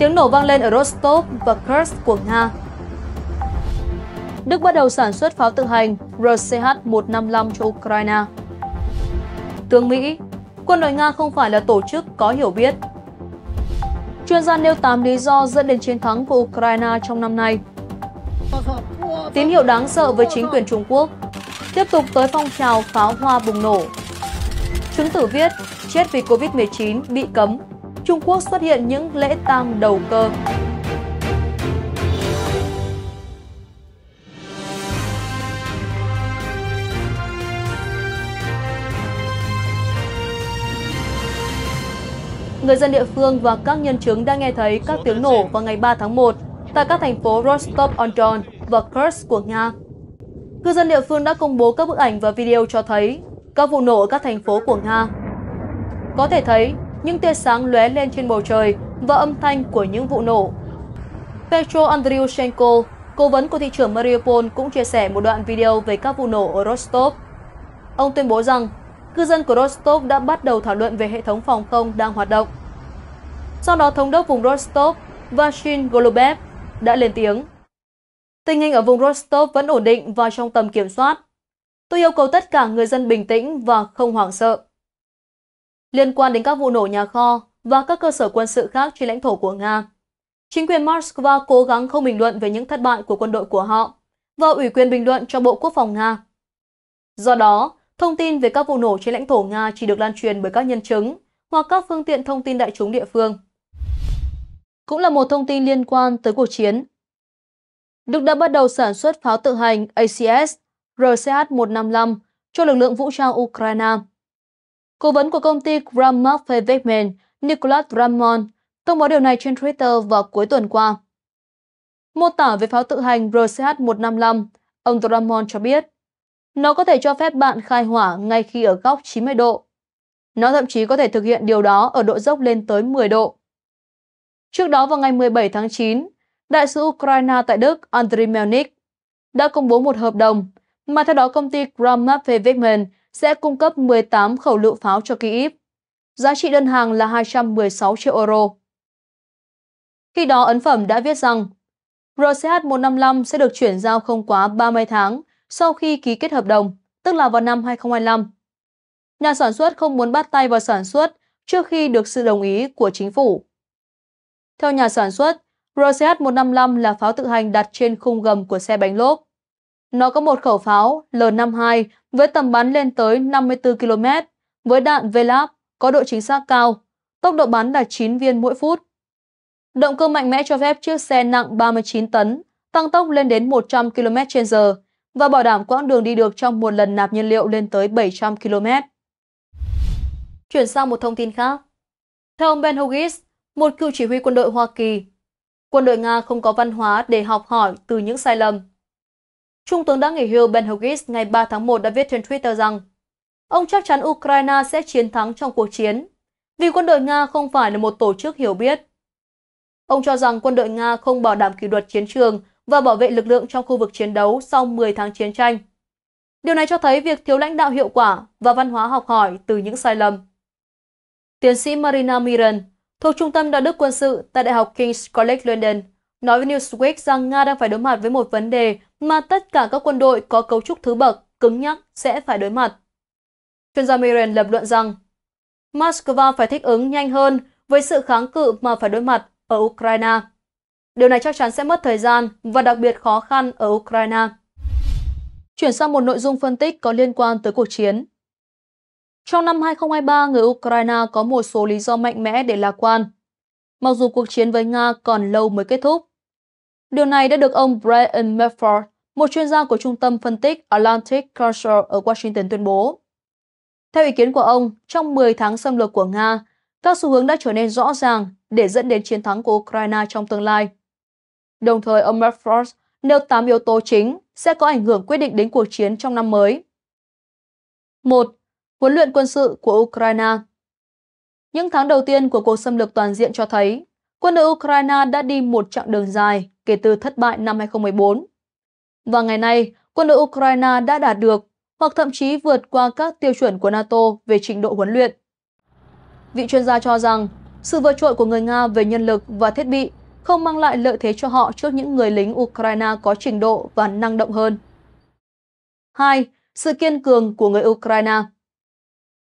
tiếng nổ vang lên ở Rostov và Kursk của Nga. Đức bắt đầu sản xuất pháo tự hành RCH-155 cho Ukraine. Tướng Mỹ, quân đội Nga không phải là tổ chức có hiểu biết. Chuyên gia nêu 8 lý do dẫn đến chiến thắng của Ukraine trong năm nay. Tín hiệu đáng sợ với chính quyền Trung Quốc. Tiếp tục tới phong trào pháo hoa bùng nổ. Chứng tử viết, chết vì Covid-19 bị cấm Trung Quốc xuất hiện những lễ tang đầu cơ. Người dân địa phương và các nhân chứng đã nghe thấy các tiếng nổ vào ngày 3 tháng 1 tại các thành phố Rostov-on-Don và Kursk của Nga. Cư dân địa phương đã công bố các bức ảnh và video cho thấy các vụ nổ ở các thành phố của Nga. Có thể thấy, những tia sáng lóe lên trên bầu trời và âm thanh của những vụ nổ. Petro Andriushenko, cố vấn của thị trưởng Mariupol cũng chia sẻ một đoạn video về các vụ nổ ở Rostov. Ông tuyên bố rằng, cư dân của Rostov đã bắt đầu thảo luận về hệ thống phòng không đang hoạt động. Sau đó, thống đốc vùng Rostov, Vashin Golubev, đã lên tiếng. Tình hình ở vùng Rostov vẫn ổn định và trong tầm kiểm soát. Tôi yêu cầu tất cả người dân bình tĩnh và không hoảng sợ liên quan đến các vụ nổ nhà kho và các cơ sở quân sự khác trên lãnh thổ của Nga. Chính quyền Moscow cố gắng không bình luận về những thất bại của quân đội của họ và ủy quyền bình luận cho Bộ Quốc phòng Nga. Do đó, thông tin về các vụ nổ trên lãnh thổ Nga chỉ được lan truyền bởi các nhân chứng hoặc các phương tiện thông tin đại chúng địa phương. Cũng là một thông tin liên quan tới cuộc chiến. Đức đã bắt đầu sản xuất pháo tự hành ACS RCH-155 cho lực lượng vũ trang Ukraine. Cố vấn của công ty Grammar Development Nicholas Ramon thông báo điều này trên Twitter vào cuối tuần qua. Mô tả về pháo tự hành RCH-155, ông Ramon cho biết, nó có thể cho phép bạn khai hỏa ngay khi ở góc 90 độ. Nó thậm chí có thể thực hiện điều đó ở độ dốc lên tới 10 độ. Trước đó vào ngày 17 tháng 9, đại sứ Ukraine tại Đức Andriy Melnik đã công bố một hợp đồng mà theo đó công ty Grammar Development sẽ cung cấp 18 khẩu lựu pháo cho Kyiv. Giá trị đơn hàng là 216 triệu euro. Khi đó, ấn phẩm đã viết rằng RCH-155 sẽ được chuyển giao không quá 30 tháng sau khi ký kết hợp đồng, tức là vào năm 2025. Nhà sản xuất không muốn bắt tay vào sản xuất trước khi được sự đồng ý của chính phủ. Theo nhà sản xuất, RCH-155 là pháo tự hành đặt trên khung gầm của xe bánh lốp. Nó có một khẩu pháo L-52 với tầm bắn lên tới 54 km, với đạn VLAP có độ chính xác cao, tốc độ bắn là 9 viên mỗi phút. Động cơ mạnh mẽ cho phép chiếc xe nặng 39 tấn tăng tốc lên đến 100 km h và bảo đảm quãng đường đi được trong một lần nạp nhiên liệu lên tới 700 km. Chuyển sang một thông tin khác. Theo ông Ben Hughes, một cựu chỉ huy quân đội Hoa Kỳ, quân đội Nga không có văn hóa để học hỏi từ những sai lầm. Trung tướng đã nghỉ hưu Ben Hugis ngày 3 tháng 1 đã viết trên Twitter rằng ông chắc chắn Ukraine sẽ chiến thắng trong cuộc chiến vì quân đội Nga không phải là một tổ chức hiểu biết. Ông cho rằng quân đội Nga không bảo đảm kỷ luật chiến trường và bảo vệ lực lượng trong khu vực chiến đấu sau 10 tháng chiến tranh. Điều này cho thấy việc thiếu lãnh đạo hiệu quả và văn hóa học hỏi từ những sai lầm. Tiến sĩ Marina Miran thuộc Trung tâm Đạo đức Quân sự tại Đại học King's College London nói với Newsweek rằng Nga đang phải đối mặt với một vấn đề mà tất cả các quân đội có cấu trúc thứ bậc cứng nhắc sẽ phải đối mặt. Chuyên gia Miren lập luận rằng Moscow phải thích ứng nhanh hơn với sự kháng cự mà phải đối mặt ở Ukraine. Điều này chắc chắn sẽ mất thời gian và đặc biệt khó khăn ở Ukraine. Chuyển sang một nội dung phân tích có liên quan tới cuộc chiến. Trong năm 2023, người Ukraine có một số lý do mạnh mẽ để lạc quan. Mặc dù cuộc chiến với Nga còn lâu mới kết thúc, Điều này đã được ông Brian Medford, một chuyên gia của Trung tâm Phân tích Atlantic Council ở Washington tuyên bố. Theo ý kiến của ông, trong 10 tháng xâm lược của Nga, các xu hướng đã trở nên rõ ràng để dẫn đến chiến thắng của Ukraine trong tương lai. Đồng thời, ông Medford nêu 8 yếu tố chính sẽ có ảnh hưởng quyết định đến cuộc chiến trong năm mới. 1. Huấn luyện quân sự của Ukraine Những tháng đầu tiên của cuộc xâm lược toàn diện cho thấy quân đội Ukraine đã đi một chặng đường dài kể từ thất bại năm 2014. Và ngày nay, quân đội Ukraine đã đạt được hoặc thậm chí vượt qua các tiêu chuẩn của NATO về trình độ huấn luyện. Vị chuyên gia cho rằng, sự vượt trội của người Nga về nhân lực và thiết bị không mang lại lợi thế cho họ trước những người lính Ukraine có trình độ và năng động hơn. 2. Sự kiên cường của người Ukraine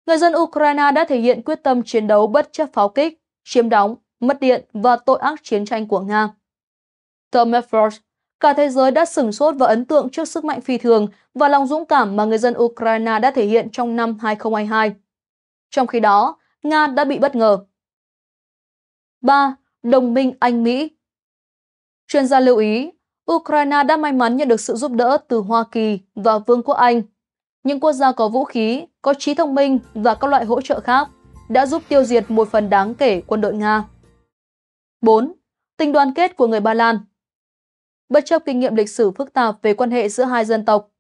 Người dân Ukraine đã thể hiện quyết tâm chiến đấu bất chấp pháo kích, chiếm đóng mất điện và tội ác chiến tranh của Nga. Theo Medford, cả thế giới đã sửng sốt và ấn tượng trước sức mạnh phi thường và lòng dũng cảm mà người dân Ukraine đã thể hiện trong năm 2022. Trong khi đó, Nga đã bị bất ngờ. 3. Đồng minh Anh-Mỹ Chuyên gia lưu ý, Ukraine đã may mắn nhận được sự giúp đỡ từ Hoa Kỳ và Vương quốc Anh. Những quốc gia có vũ khí, có trí thông minh và các loại hỗ trợ khác đã giúp tiêu diệt một phần đáng kể quân đội Nga. 4. Tình đoàn kết của người Ba Lan Bất chấp kinh nghiệm lịch sử phức tạp về quan hệ giữa hai dân tộc,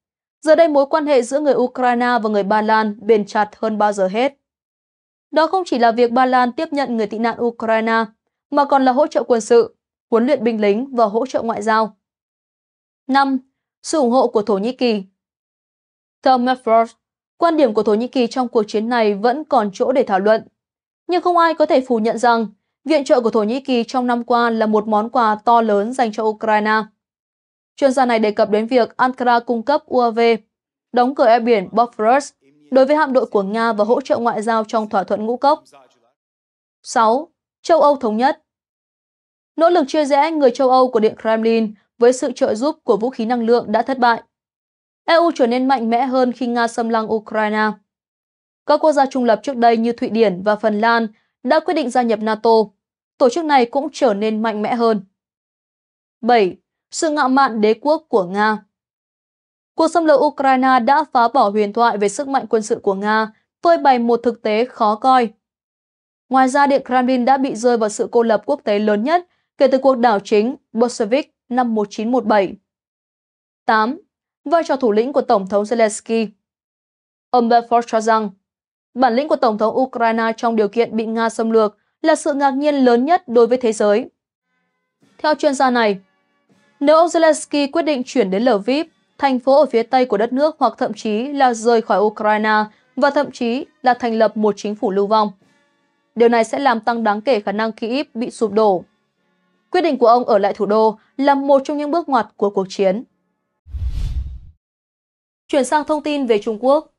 giờ đây mối quan hệ giữa người Ukraine và người Ba Lan bền chặt hơn bao giờ hết. Đó không chỉ là việc Ba Lan tiếp nhận người tị nạn Ukraine, mà còn là hỗ trợ quân sự, huấn luyện binh lính và hỗ trợ ngoại giao. 5. Sự ủng hộ của Thổ Nhĩ Kỳ Tom Medford, quan điểm của Thổ Nhĩ Kỳ trong cuộc chiến này vẫn còn chỗ để thảo luận. Nhưng không ai có thể phủ nhận rằng Viện trợ của Thổ Nhĩ Kỳ trong năm qua là một món quà to lớn dành cho Ukraine. Chuyên gia này đề cập đến việc Ankara cung cấp UAV, đóng cửa eo biển Bosphorus đối với hạm đội của Nga và hỗ trợ ngoại giao trong thỏa thuận ngũ cốc. 6. Châu Âu Thống Nhất Nỗ lực chia rẽ người châu Âu của Điện Kremlin với sự trợ giúp của vũ khí năng lượng đã thất bại. EU trở nên mạnh mẽ hơn khi Nga xâm lăng Ukraine. Các quốc gia trung lập trước đây như Thụy Điển và Phần Lan đã quyết định gia nhập NATO, tổ chức này cũng trở nên mạnh mẽ hơn. 7. Sự ngạo mạn đế quốc của Nga Cuộc xâm lược Ukraine đã phá bỏ huyền thoại về sức mạnh quân sự của Nga, phơi bày một thực tế khó coi. Ngoài ra, Điện Kremlin đã bị rơi vào sự cô lập quốc tế lớn nhất kể từ cuộc đảo chính Bolshevik năm 1917. 8. Vai trò thủ lĩnh của Tổng thống Zelensky Ông Belfort cho rằng Bản lĩnh của Tổng thống Ukraine trong điều kiện bị Nga xâm lược là sự ngạc nhiên lớn nhất đối với thế giới. Theo chuyên gia này, nếu ông Zelensky quyết định chuyển đến Lviv, thành phố ở phía tây của đất nước hoặc thậm chí là rời khỏi Ukraine và thậm chí là thành lập một chính phủ lưu vong. Điều này sẽ làm tăng đáng kể khả năng Kyiv bị sụp đổ. Quyết định của ông ở lại thủ đô là một trong những bước ngoặt của cuộc chiến. Chuyển sang thông tin về Trung Quốc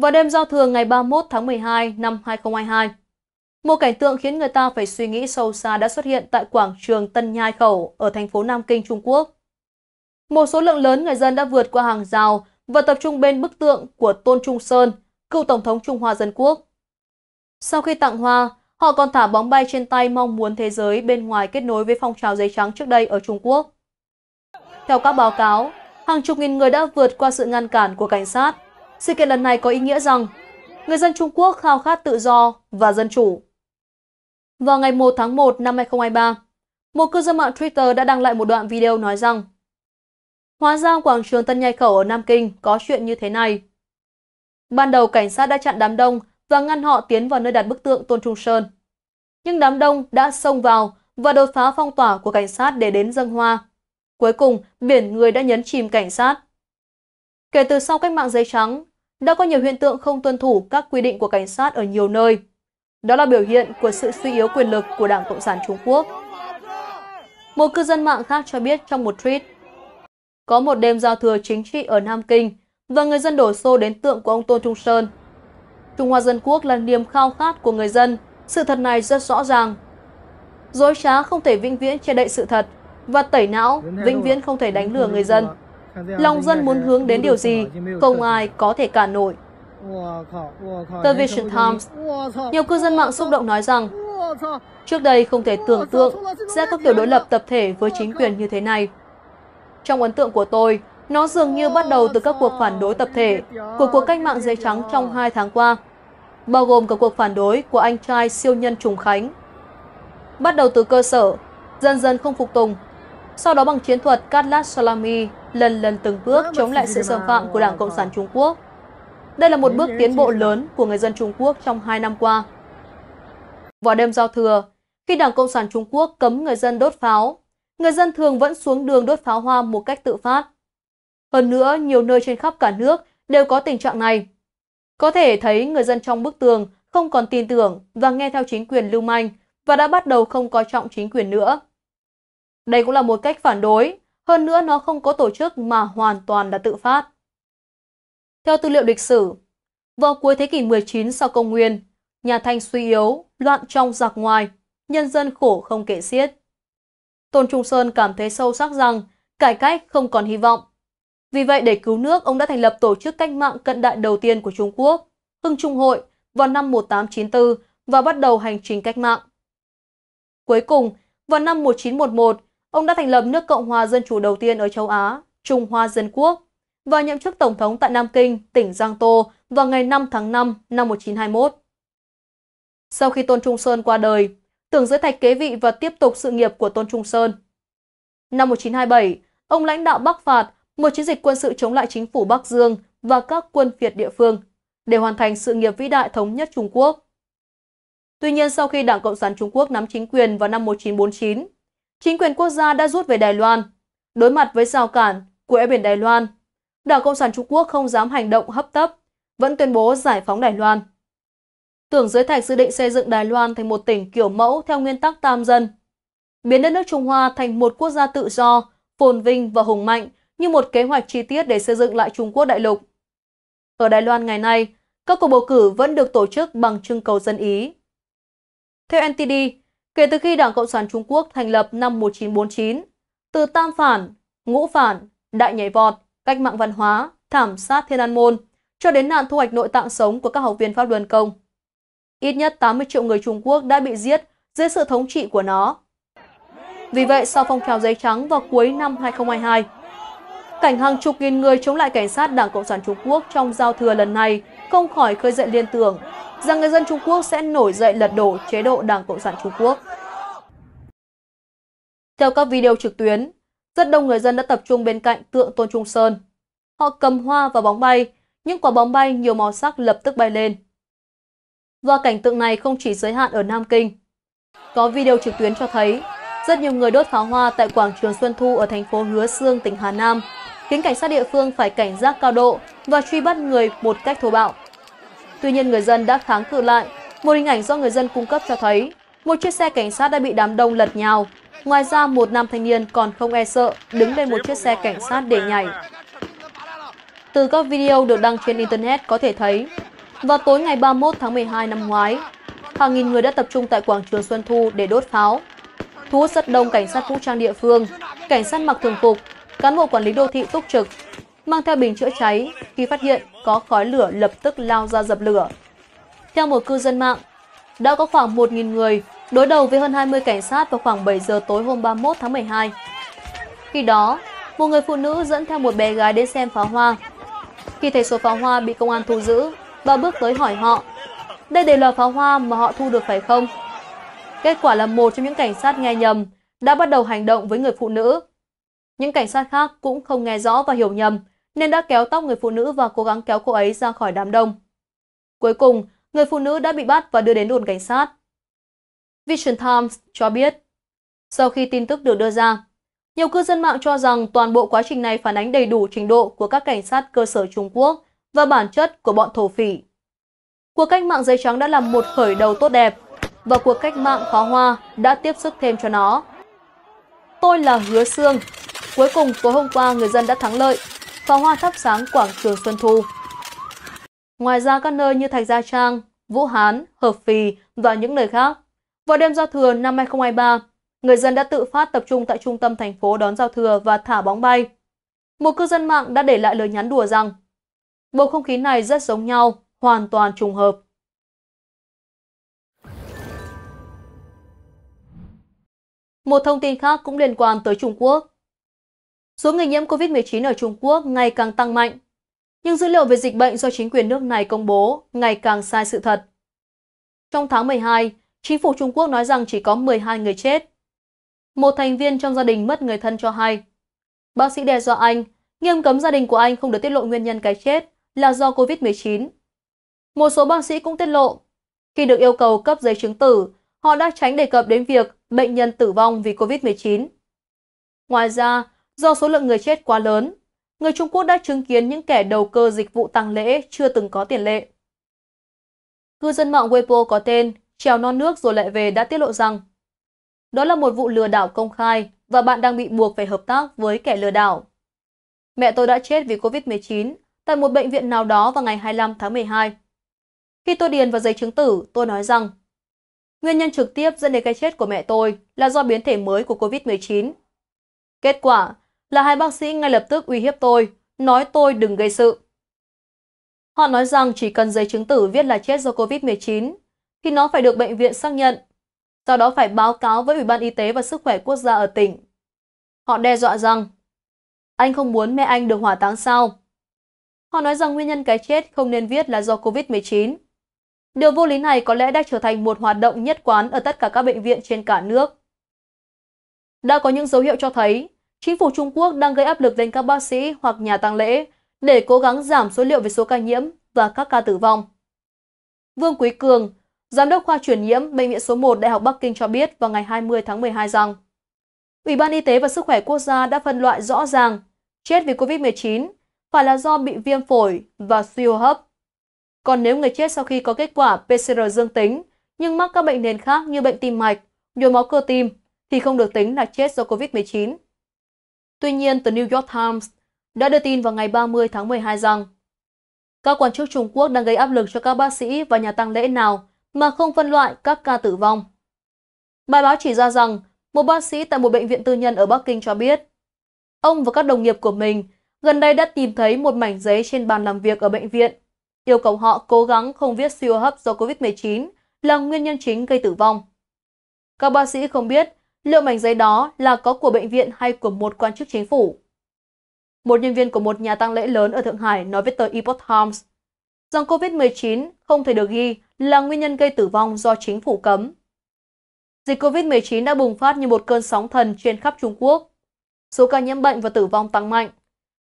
vào đêm giao thừa ngày 31 tháng 12 năm 2022. Một cảnh tượng khiến người ta phải suy nghĩ sâu xa đã xuất hiện tại quảng trường Tân Nhai Khẩu ở thành phố Nam Kinh, Trung Quốc. Một số lượng lớn người dân đã vượt qua hàng rào và tập trung bên bức tượng của Tôn Trung Sơn, cựu Tổng thống Trung Hoa Dân Quốc. Sau khi tặng hoa, họ còn thả bóng bay trên tay mong muốn thế giới bên ngoài kết nối với phong trào giấy trắng trước đây ở Trung Quốc. Theo các báo cáo, hàng chục nghìn người đã vượt qua sự ngăn cản của cảnh sát sự kiện lần này có ý nghĩa rằng người dân Trung Quốc khao khát tự do và dân chủ. Vào ngày 1 tháng 1 năm 2023, một cư dân mạng Twitter đã đăng lại một đoạn video nói rằng Hóa ra quảng trường Tân Nhai Khẩu ở Nam Kinh có chuyện như thế này. Ban đầu cảnh sát đã chặn đám đông và ngăn họ tiến vào nơi đặt bức tượng Tôn Trung Sơn. Nhưng đám đông đã xông vào và đột phá phong tỏa của cảnh sát để đến dân hoa. Cuối cùng, biển người đã nhấn chìm cảnh sát. Kể từ sau cách mạng giấy trắng, đã có nhiều hiện tượng không tuân thủ các quy định của cảnh sát ở nhiều nơi. Đó là biểu hiện của sự suy yếu quyền lực của Đảng Cộng sản Trung Quốc. Một cư dân mạng khác cho biết trong một tweet, có một đêm giao thừa chính trị ở Nam Kinh và người dân đổ xô đến tượng của ông Tôn Trung Sơn. Trung Hoa Dân Quốc là niềm khao khát của người dân, sự thật này rất rõ ràng. Dối trá không thể vĩnh viễn che đậy sự thật và tẩy não vĩnh viễn không thể đánh lừa người dân. Lòng dân muốn hướng đến điều gì, không ai có thể cản nổi. The Vision Times, nhiều cư dân mạng xúc động nói rằng trước đây không thể tưởng tượng sẽ có kiểu đối lập tập thể với chính quyền như thế này. Trong ấn tượng của tôi, nó dường như bắt đầu từ các cuộc phản đối tập thể của cuộc cách mạng giấy trắng trong hai tháng qua, bao gồm cả cuộc phản đối của anh trai siêu nhân Trùng Khánh. Bắt đầu từ cơ sở, dần dần không phục tùng, sau đó bằng chiến thuật Katlat Salami lần lần từng bước chống lại sự xâm phạm của Đảng Cộng sản Trung Quốc. Đây là một bước tiến bộ lớn của người dân Trung Quốc trong hai năm qua. Vào đêm giao thừa, khi Đảng Cộng sản Trung Quốc cấm người dân đốt pháo, người dân thường vẫn xuống đường đốt pháo hoa một cách tự phát. Hơn nữa, nhiều nơi trên khắp cả nước đều có tình trạng này. Có thể thấy người dân trong bức tường không còn tin tưởng và nghe theo chính quyền lưu manh và đã bắt đầu không coi trọng chính quyền nữa. Đây cũng là một cách phản đối hơn nữa nó không có tổ chức mà hoàn toàn là tự phát. Theo tư liệu lịch sử, vào cuối thế kỷ 19 sau công nguyên, nhà Thanh suy yếu, loạn trong giặc ngoài, nhân dân khổ không kể xiết. Tôn Trung Sơn cảm thấy sâu sắc rằng cải cách không còn hy vọng. Vì vậy để cứu nước, ông đã thành lập tổ chức cách mạng cận đại đầu tiên của Trung Quốc, Hưng Trung Hội, vào năm 1894 và bắt đầu hành trình cách mạng. Cuối cùng, vào năm 1911, Ông đã thành lập nước Cộng hòa Dân chủ đầu tiên ở châu Á, Trung Hoa Dân Quốc, và nhậm chức Tổng thống tại Nam Kinh, tỉnh Giang Tô vào ngày 5 tháng 5 năm 1921. Sau khi Tôn Trung Sơn qua đời, tưởng giới thạch kế vị và tiếp tục sự nghiệp của Tôn Trung Sơn. Năm 1927, ông lãnh đạo Bắc Phạt một chiến dịch quân sự chống lại chính phủ Bắc Dương và các quân Việt địa phương để hoàn thành sự nghiệp vĩ đại thống nhất Trung Quốc. Tuy nhiên, sau khi Đảng Cộng sản Trung Quốc nắm chính quyền vào năm 1949, chính quyền quốc gia đã rút về Đài Loan. Đối mặt với rào cản của biển Đài Loan, Đảng Cộng sản Trung Quốc không dám hành động hấp tấp, vẫn tuyên bố giải phóng Đài Loan. Tưởng Giới Thạch dự định xây dựng Đài Loan thành một tỉnh kiểu mẫu theo nguyên tắc tam dân, biến đất nước Trung Hoa thành một quốc gia tự do, phồn vinh và hùng mạnh như một kế hoạch chi tiết để xây dựng lại Trung Quốc đại lục. Ở Đài Loan ngày nay, các cuộc bầu cử vẫn được tổ chức bằng trưng cầu dân ý. Theo NTD, Kể từ khi Đảng Cộng sản Trung Quốc thành lập năm 1949, từ tam phản, ngũ phản, đại nhảy vọt, cách mạng văn hóa, thảm sát Thiên An Môn, cho đến nạn thu hoạch nội tạng sống của các học viên Pháp Luân Công. Ít nhất 80 triệu người Trung Quốc đã bị giết dưới sự thống trị của nó. Vì vậy, sau phong trào giấy trắng vào cuối năm 2022, cảnh hàng chục nghìn người chống lại cảnh sát Đảng Cộng sản Trung Quốc trong giao thừa lần này không khỏi khơi dậy liên tưởng rằng người dân Trung Quốc sẽ nổi dậy lật đổ chế độ Đảng Cộng sản Trung Quốc. Theo các video trực tuyến, rất đông người dân đã tập trung bên cạnh tượng Tôn Trung Sơn. Họ cầm hoa và bóng bay, những quả bóng bay nhiều màu sắc lập tức bay lên. Do cảnh tượng này không chỉ giới hạn ở Nam Kinh. Có video trực tuyến cho thấy, rất nhiều người đốt pháo hoa tại quảng trường Xuân Thu ở thành phố Hứa Sương, tỉnh Hà Nam, khiến cảnh sát địa phương phải cảnh giác cao độ và truy bắt người một cách thô bạo. Tuy nhiên người dân đã kháng cự lại. Một hình ảnh do người dân cung cấp cho thấy một chiếc xe cảnh sát đã bị đám đông lật nhào. Ngoài ra, một nam thanh niên còn không e sợ đứng lên một chiếc xe cảnh sát để nhảy. Từ các video được đăng trên Internet có thể thấy, vào tối ngày 31 tháng 12 năm ngoái, hàng nghìn người đã tập trung tại quảng trường Xuân Thu để đốt pháo. Thu hút rất đông cảnh sát vũ trang địa phương, cảnh sát mặc thường phục, cán bộ quản lý đô thị túc trực, mang theo bình chữa cháy khi phát hiện có khói lửa lập tức lao ra dập lửa. Theo một cư dân mạng, đã có khoảng 1.000 người đối đầu với hơn 20 cảnh sát vào khoảng 7 giờ tối hôm 31 tháng 12. Khi đó, một người phụ nữ dẫn theo một bé gái đến xem pháo hoa. Khi thấy số pháo hoa bị công an thu giữ, bà bước tới hỏi họ, đây đều là pháo hoa mà họ thu được phải không? Kết quả là một trong những cảnh sát nghe nhầm đã bắt đầu hành động với người phụ nữ. Những cảnh sát khác cũng không nghe rõ và hiểu nhầm, nên đã kéo tóc người phụ nữ và cố gắng kéo cô ấy ra khỏi đám đông. Cuối cùng, người phụ nữ đã bị bắt và đưa đến đồn cảnh sát. Vision Times cho biết, sau khi tin tức được đưa ra, nhiều cư dân mạng cho rằng toàn bộ quá trình này phản ánh đầy đủ trình độ của các cảnh sát cơ sở Trung Quốc và bản chất của bọn thổ phỉ. Cuộc cách mạng giấy trắng đã làm một khởi đầu tốt đẹp và cuộc cách mạng pháo hoa đã tiếp sức thêm cho nó. Tôi là Hứa Sương. Cuối cùng, tối hôm qua, người dân đã thắng lợi và hoa thắp sáng quảng trường Xuân Thu. Ngoài ra các nơi như Thạch Gia Trang, Vũ Hán, Hợp Phì và những nơi khác. Vào đêm giao thừa năm 2023, người dân đã tự phát tập trung tại trung tâm thành phố đón giao thừa và thả bóng bay. Một cư dân mạng đã để lại lời nhắn đùa rằng bầu không khí này rất giống nhau, hoàn toàn trùng hợp. Một thông tin khác cũng liên quan tới Trung Quốc. Số người nhiễm COVID-19 ở Trung Quốc ngày càng tăng mạnh, nhưng dữ liệu về dịch bệnh do chính quyền nước này công bố ngày càng sai sự thật. Trong tháng 12, chính phủ Trung Quốc nói rằng chỉ có 12 người chết. Một thành viên trong gia đình mất người thân cho hay. Bác sĩ đe dọa anh, nghiêm cấm gia đình của anh không được tiết lộ nguyên nhân cái chết là do COVID-19. Một số bác sĩ cũng tiết lộ, khi được yêu cầu cấp giấy chứng tử, họ đã tránh đề cập đến việc bệnh nhân tử vong vì COVID-19. Ngoài ra, Do số lượng người chết quá lớn, người Trung Quốc đã chứng kiến những kẻ đầu cơ dịch vụ tăng lễ chưa từng có tiền lệ. Cư dân mạng Weibo có tên Trèo non nước rồi lại về đã tiết lộ rằng đó là một vụ lừa đảo công khai và bạn đang bị buộc phải hợp tác với kẻ lừa đảo. Mẹ tôi đã chết vì Covid-19 tại một bệnh viện nào đó vào ngày 25 tháng 12. Khi tôi điền vào giấy chứng tử, tôi nói rằng nguyên nhân trực tiếp dẫn đến cái chết của mẹ tôi là do biến thể mới của Covid-19. Kết quả, là hai bác sĩ ngay lập tức uy hiếp tôi, nói tôi đừng gây sự. Họ nói rằng chỉ cần giấy chứng tử viết là chết do COVID-19 thì nó phải được bệnh viện xác nhận, sau đó phải báo cáo với Ủy ban Y tế và Sức khỏe Quốc gia ở tỉnh. Họ đe dọa rằng anh không muốn mẹ anh được hỏa táng sao? Họ nói rằng nguyên nhân cái chết không nên viết là do COVID-19. Điều vô lý này có lẽ đã trở thành một hoạt động nhất quán ở tất cả các bệnh viện trên cả nước. Đã có những dấu hiệu cho thấy Chính phủ Trung Quốc đang gây áp lực lên các bác sĩ hoặc nhà tang lễ để cố gắng giảm số liệu về số ca nhiễm và các ca tử vong. Vương Quý Cường, Giám đốc khoa truyền nhiễm Bệnh viện số 1 Đại học Bắc Kinh cho biết vào ngày 20 tháng 12 rằng Ủy ban Y tế và Sức khỏe quốc gia đã phân loại rõ ràng chết vì COVID-19 phải là do bị viêm phổi và suy hô hấp. Còn nếu người chết sau khi có kết quả PCR dương tính nhưng mắc các bệnh nền khác như bệnh tim mạch, nhồi máu cơ tim thì không được tính là chết do COVID-19. Tuy nhiên, tờ New York Times đã đưa tin vào ngày 30 tháng 12 rằng các quan chức Trung Quốc đang gây áp lực cho các bác sĩ và nhà tăng lễ nào mà không phân loại các ca tử vong. Bài báo chỉ ra rằng một bác sĩ tại một bệnh viện tư nhân ở Bắc Kinh cho biết ông và các đồng nghiệp của mình gần đây đã tìm thấy một mảnh giấy trên bàn làm việc ở bệnh viện, yêu cầu họ cố gắng không viết siêu hấp do COVID-19 là nguyên nhân chính gây tử vong. Các bác sĩ không biết Liệu mảnh giấy đó là có của bệnh viện hay của một quan chức chính phủ? Một nhân viên của một nhà tang lễ lớn ở Thượng Hải nói với tờ Epoch Times rằng COVID-19 không thể được ghi là nguyên nhân gây tử vong do chính phủ cấm. Dịch COVID-19 đã bùng phát như một cơn sóng thần trên khắp Trung Quốc. Số ca nhiễm bệnh và tử vong tăng mạnh.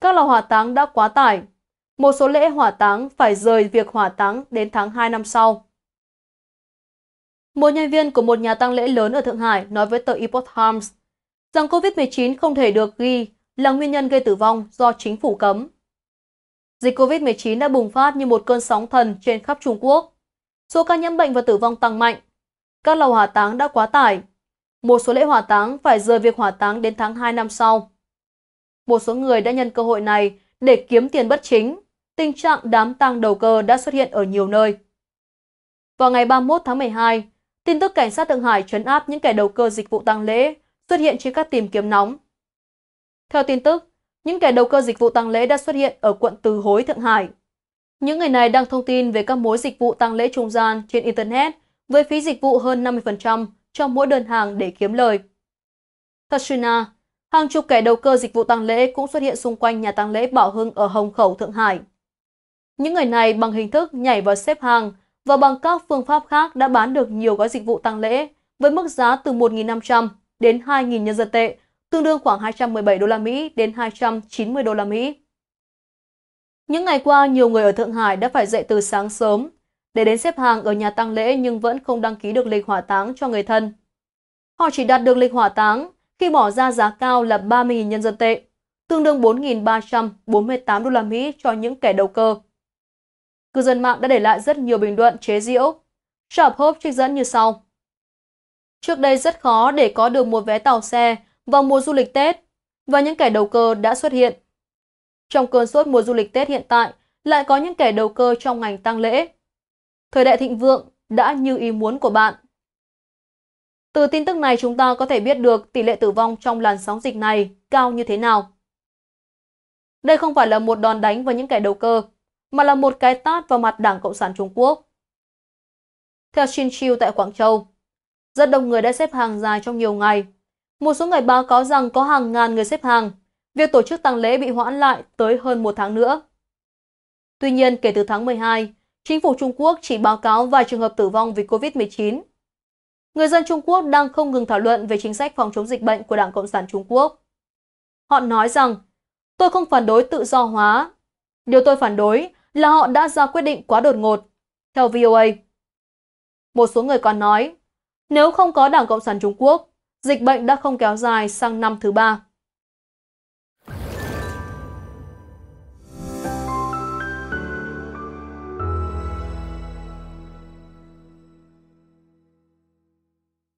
Các lò hỏa táng đã quá tải. Một số lễ hỏa táng phải rời việc hỏa táng đến tháng 2 năm sau. Một nhân viên của một nhà tang lễ lớn ở Thượng Hải nói với tờ Epoch Times rằng COVID-19 không thể được ghi là nguyên nhân gây tử vong do chính phủ cấm. Dịch COVID-19 đã bùng phát như một cơn sóng thần trên khắp Trung Quốc. Số ca nhiễm bệnh và tử vong tăng mạnh. Các lầu hỏa táng đã quá tải. Một số lễ hỏa táng phải rời việc hỏa táng đến tháng 2 năm sau. Một số người đã nhân cơ hội này để kiếm tiền bất chính. Tình trạng đám tang đầu cơ đã xuất hiện ở nhiều nơi. Vào ngày 31 tháng 12, Tin tức cảnh sát Thượng Hải trấn áp những kẻ đầu cơ dịch vụ tăng lễ xuất hiện trên các tìm kiếm nóng. Theo tin tức, những kẻ đầu cơ dịch vụ tăng lễ đã xuất hiện ở quận Từ Hối, Thượng Hải. Những người này đang thông tin về các mối dịch vụ tăng lễ trung gian trên Internet với phí dịch vụ hơn 50% cho mỗi đơn hàng để kiếm lời. Thật China, hàng chục kẻ đầu cơ dịch vụ tăng lễ cũng xuất hiện xung quanh nhà tăng lễ Bảo Hưng ở Hồng Khẩu, Thượng Hải. Những người này bằng hình thức nhảy vào xếp hàng và bằng các phương pháp khác đã bán được nhiều gói dịch vụ tăng lễ với mức giá từ 1.500 đến 2.000 nhân dân tệ, tương đương khoảng 217 đô la Mỹ đến 290 đô la Mỹ. Những ngày qua, nhiều người ở Thượng Hải đã phải dậy từ sáng sớm để đến xếp hàng ở nhà tăng lễ nhưng vẫn không đăng ký được lịch hỏa táng cho người thân. Họ chỉ đạt được lịch hỏa táng khi bỏ ra giá cao là 30.000 nhân dân tệ, tương đương 4.348 đô la Mỹ cho những kẻ đầu cơ. Cư dân mạng đã để lại rất nhiều bình luận chế giễu. Sharp Hope trích dẫn như sau. Trước đây rất khó để có được một vé tàu xe vào mùa du lịch Tết và những kẻ đầu cơ đã xuất hiện. Trong cơn sốt mùa du lịch Tết hiện tại, lại có những kẻ đầu cơ trong ngành tăng lễ. Thời đại thịnh vượng đã như ý muốn của bạn. Từ tin tức này chúng ta có thể biết được tỷ lệ tử vong trong làn sóng dịch này cao như thế nào. Đây không phải là một đòn đánh vào những kẻ đầu cơ, mà là một cái tát vào mặt Đảng Cộng sản Trung Quốc. Theo Chin Chiu tại Quảng Châu, rất đông người đã xếp hàng dài trong nhiều ngày. Một số người báo cáo rằng có hàng ngàn người xếp hàng. Việc tổ chức tang lễ bị hoãn lại tới hơn một tháng nữa. Tuy nhiên, kể từ tháng 12, chính phủ Trung Quốc chỉ báo cáo vài trường hợp tử vong vì COVID-19. Người dân Trung Quốc đang không ngừng thảo luận về chính sách phòng chống dịch bệnh của Đảng Cộng sản Trung Quốc. Họ nói rằng, tôi không phản đối tự do hóa. Điều tôi phản đối là họ đã ra quyết định quá đột ngột, theo VOA. Một số người còn nói, nếu không có Đảng Cộng sản Trung Quốc, dịch bệnh đã không kéo dài sang năm thứ ba.